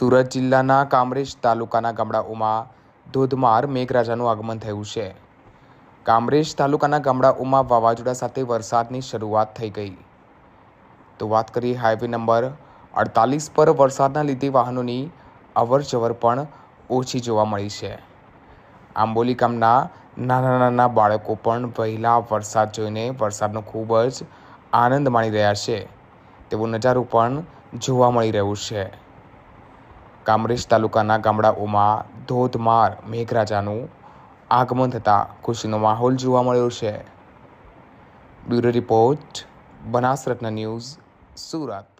સુરત જિલ્લાના કામરેજ તાલુકાના ગામડાઓમાં ધોધમાર મેઘરાજાનું આગમન થયું છે કામરેજ તાલુકાના ગામડાઓમાં વાવાઝોડા સાથે વરસાદની શરૂઆત થઈ ગઈ તો વાત કરીએ હાઈવે નંબર અડતાલીસ પર વરસાદના લીધે વાહનોની અવરજવર પણ ઓછી જોવા મળી છે આંબોલી ગામના નાના નાના બાળકો પણ વહેલા વરસાદ જોઈને વરસાદનો ખૂબ જ આનંદ માણી રહ્યા છે તેવો નજારો પણ જોવા મળી રહ્યું છે કામરેજ તાલુકાના ગામડાઓમાં ધોધમાર મેઘરાજાનું આગમન થતાં ખુશીનો માહોલ જોવા મળ્યો છે bureau report Banasratna news Surat